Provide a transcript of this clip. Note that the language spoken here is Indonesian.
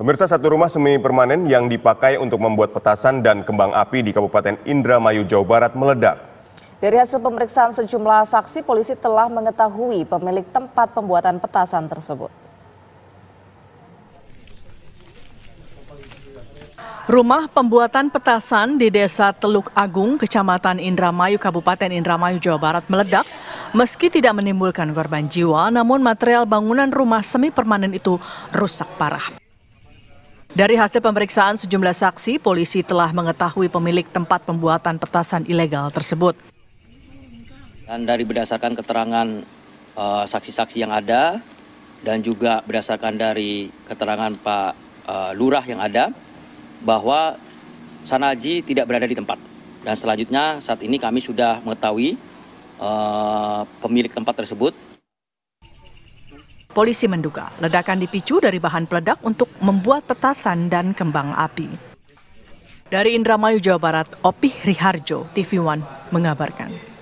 Pemirsa satu rumah semi permanen yang dipakai untuk membuat petasan dan kembang api di Kabupaten Indramayu, Jawa Barat meledak. Dari hasil pemeriksaan sejumlah saksi, polisi telah mengetahui pemilik tempat pembuatan petasan tersebut. Rumah pembuatan petasan di Desa Teluk Agung, Kecamatan Indramayu, Kabupaten Indramayu, Jawa Barat meledak. Meski tidak menimbulkan korban jiwa, namun material bangunan rumah semi permanen itu rusak parah. Dari hasil pemeriksaan sejumlah saksi, polisi telah mengetahui pemilik tempat pembuatan petasan ilegal tersebut. Dan dari berdasarkan keterangan eh, saksi-saksi uh, yang ada dan juga berdasarkan dari keterangan Pak uh, Lurah yang ada bahwa Sanaji tidak berada di tempat. Dan selanjutnya saat ini kami sudah mengetahui uh, pemilik tempat tersebut Polisi menduga ledakan dipicu dari bahan peledak untuk membuat petasan dan kembang api. Dari Indramayu, Jawa Barat, Opih Riharjo, TV One mengabarkan.